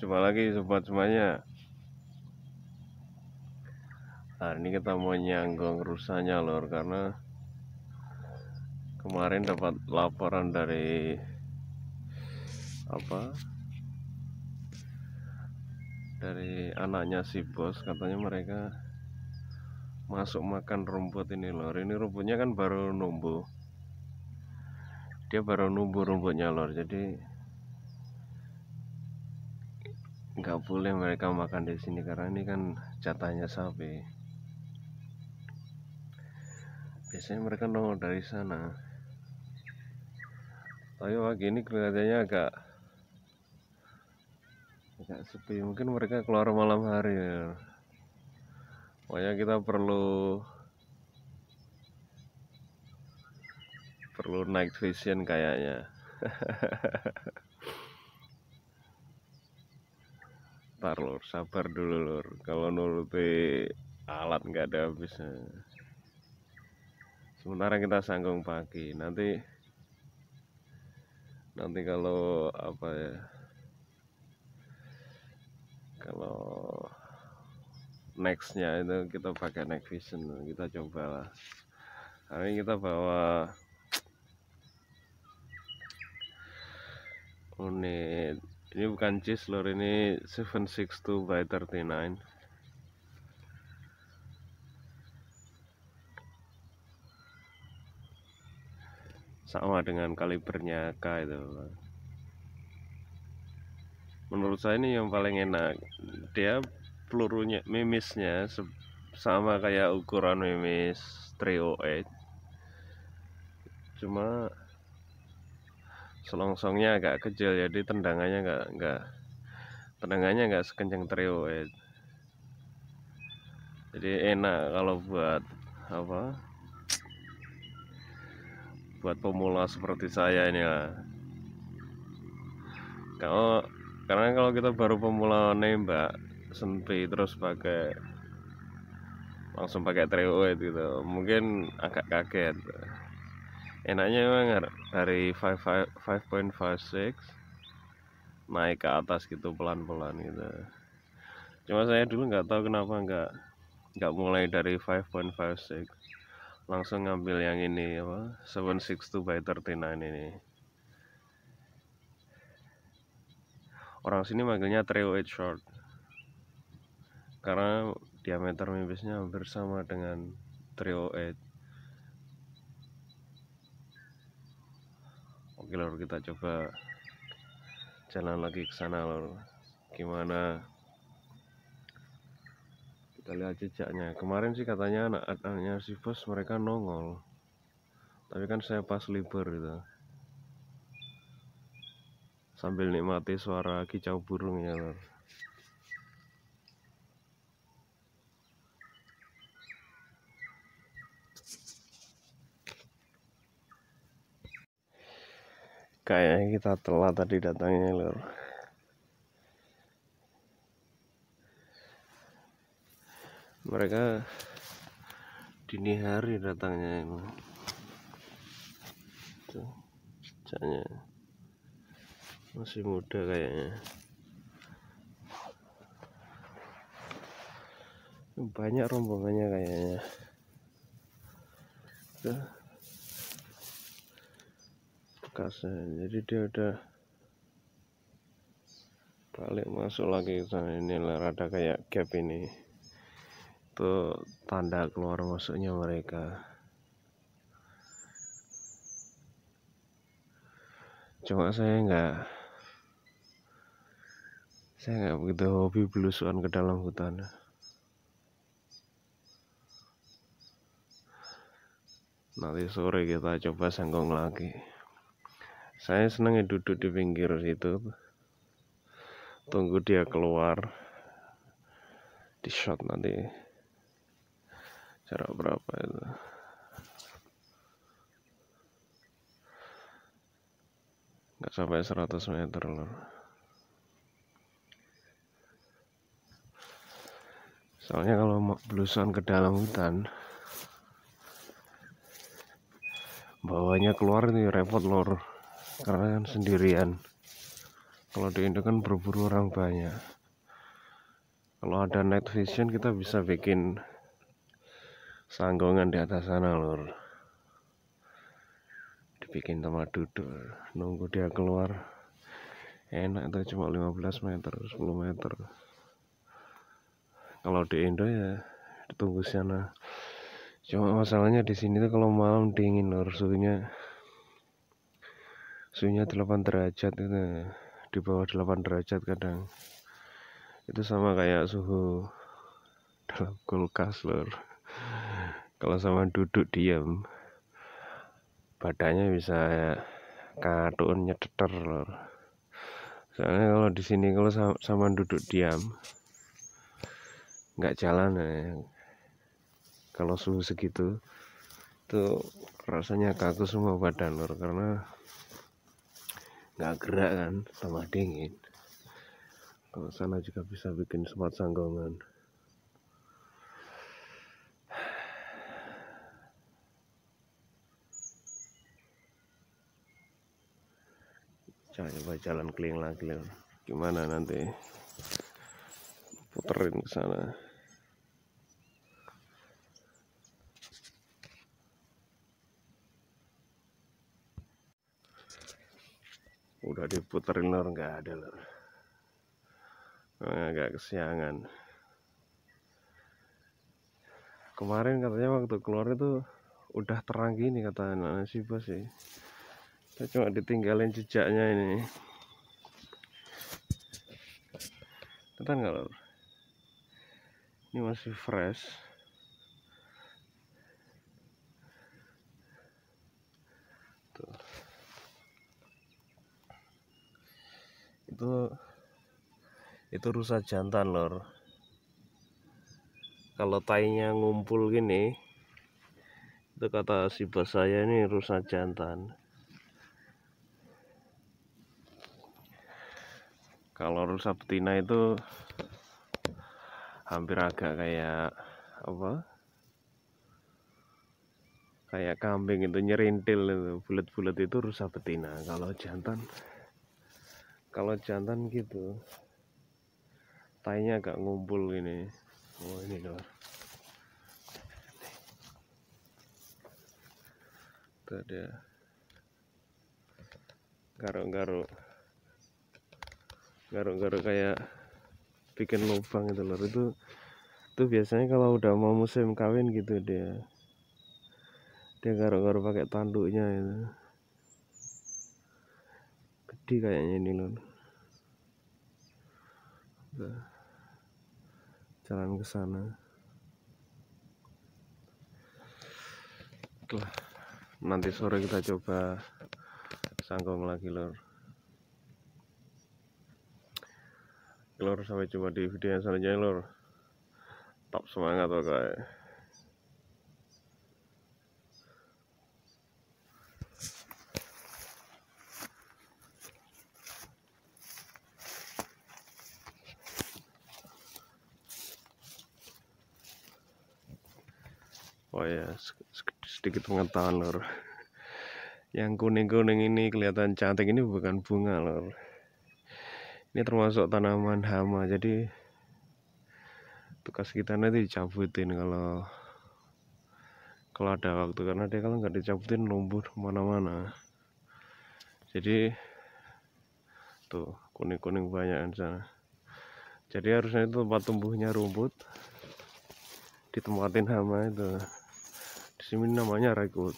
Jumpa lagi sobat semuanya Hari ini kita mau nyanggong rusanya lor Karena Kemarin dapat laporan dari Apa Dari anaknya si bos Katanya mereka Masuk makan rumput ini lor Ini rumputnya kan baru numbuh Dia baru numbuh rumputnya lor Jadi nggak boleh mereka makan di sini karena ini kan jatahnya sapi biasanya mereka nongol dari sana tapi pagi ini kelihatannya agak agak sepi mungkin mereka keluar malam hari ya. pokoknya kita perlu perlu night vision kayaknya daftar lor sabar dulu lor kalau nuruti alat nggak ada habisnya sementara kita sanggung pagi nanti nanti kalau apa ya kalau nextnya itu kita pakai next vision kita cobalah hari ini kita bawa unit ini bukan cheese lor ini 762 by 39 sama dengan kalibernya K itu menurut saya ini yang paling enak dia pelurunya mimisnya sama kayak ukuran mimis 308 cuma selongsongnya agak kecil jadi tendangannya nggak nggak tendangannya nggak sekencang trio ya. jadi enak kalau buat apa buat pemula seperti saya ini lah kalau karena kalau kita baru pemula nembak sempit terus pakai langsung pakai trioid gitu mungkin agak kaget enaknya memang dari 5.56 naik ke atas gitu pelan-pelan gitu cuma saya dulu nggak tahu kenapa nggak nggak mulai dari 5.56 langsung ngambil yang ini apa 762 by 39 ini orang sini manggilnya trio oh eight short karena diameter mimpisnya hampir sama dengan trio oh eight oke lor kita coba jalan lagi ke sana lor gimana kita lihat jejaknya kemarin sih katanya anak-anaknya si bos mereka nongol tapi kan saya pas libur gitu sambil nikmati suara kicau burungnya lor kayaknya kita telat tadi datangnya lur mereka dini hari datangnya ini tuh masih muda kayaknya banyak rombongannya kayaknya tuh bekasnya jadi dia udah balik masuk lagi ke sana ini rada kayak gap ini itu tanda keluar masuknya mereka cuma saya nggak saya nggak begitu hobi belusuan ke dalam hutan nanti sore kita coba senggong lagi saya senang ya duduk di pinggir situ tunggu dia keluar di shot nanti cara berapa itu nggak sampai 100 meter loh soalnya kalau belusuan ke dalam hutan bawahnya keluar nih repot lor karena kan sendirian kalau di Indo kan berburu orang banyak kalau ada night vision kita bisa bikin sanggongan di atas sana lor dibikin tempat duduk nunggu dia keluar enak itu cuma 15 meter 10 meter kalau di Indo ya ditunggu sana cuma masalahnya di sini tuh kalau malam dingin lor suhunya suhunya 8 derajat itu di bawah 8 derajat kadang itu sama kayak suhu dalam kulkas lor kalau sama duduk diam badannya bisa kadun nyedeter lor soalnya kalau di sini kalau sama, sama duduk diam nggak jalan ya. kalau suhu segitu tuh rasanya kaku semua badan lor karena nggak gerak kan tambah dingin kalau sana juga bisa bikin semat sanggongan coba jalan keling lagi gimana nanti puterin ke sana udah diputerin lor nggak ada lor agak nah, kesiangan kemarin katanya waktu keluar itu udah terang gini kata anak si bos sih saya cuma ditinggalin jejaknya ini kata nggak lor ini masih fresh itu itu rusa jantan lor kalau tainya ngumpul gini itu kata si bos saya ini rusa jantan kalau rusa betina itu hampir agak kayak apa kayak kambing itu nyerintil itu bulat-bulat itu rusa betina kalau jantan kalau jantan gitu tainya agak ngumpul ini oh ini luar itu ada garuk-garuk garuk-garuk kayak bikin lubang itu lor itu itu biasanya kalau udah mau musim kawin gitu dia dia garuk-garuk pakai tanduknya itu jadi kayaknya ini loh nah, jalan ke sana nanti sore kita coba sanggong lagi lor lor sampai coba di video yang selanjutnya lor top semangat oke okay. apa oh ya sedikit pengetahuan lor yang kuning-kuning ini kelihatan cantik ini bukan bunga lor ini termasuk tanaman hama jadi tugas kita nanti dicabutin kalau kalau ada waktu karena dia kalau nggak dicabutin lumpur mana mana jadi tuh kuning-kuning banyak di sana jadi harusnya itu tempat tumbuhnya rumput ditempatin hama itu Simin namanya Ragut.